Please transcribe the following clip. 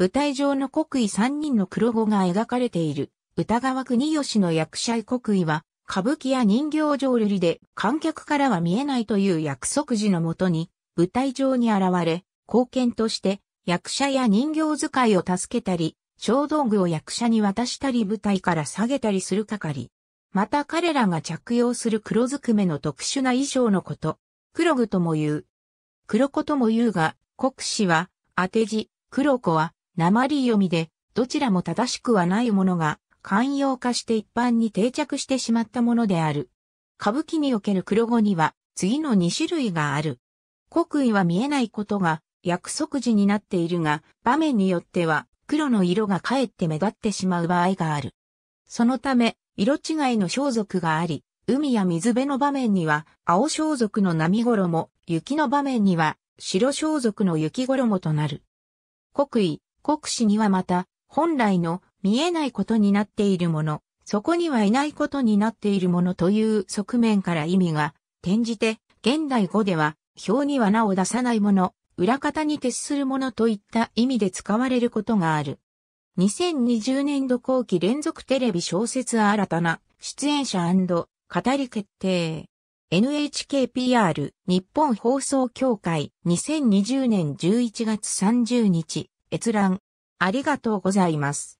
舞台上の国威三人の黒子が描かれている、歌川国吉の役者位国威は、歌舞伎や人形浄瑠璃で観客からは見えないという約束時のもとに、舞台上に現れ、貢献として役者や人形使いを助けたり、小道具を役者に渡したり舞台から下げたりする係。また彼らが着用する黒ずくめの特殊な衣装のこと、黒具とも言う。黒子とも言うが、国士は、当て字、黒子は、鉛読みで、どちらも正しくはないものが、寛容化して一般に定着してしまったものである。歌舞伎における黒語には、次の2種類がある。刻意は見えないことが、約束時になっているが、場面によっては、黒の色がかえって目立ってしまう場合がある。そのため、色違いの装束があり、海や水辺の場面には、青装束の波衣、雪の場面には、白装束の雪衣となる。刻意、国史にはまた、本来の見えないことになっているもの、そこにはいないことになっているものという側面から意味が転じて、現代語では、表には名を出さないもの、裏方に徹するものといった意味で使われることがある。2020年度後期連続テレビ小説新たな出演者語り決定。NHKPR 日本放送協会2020年11月30日閲覧、ありがとうございます。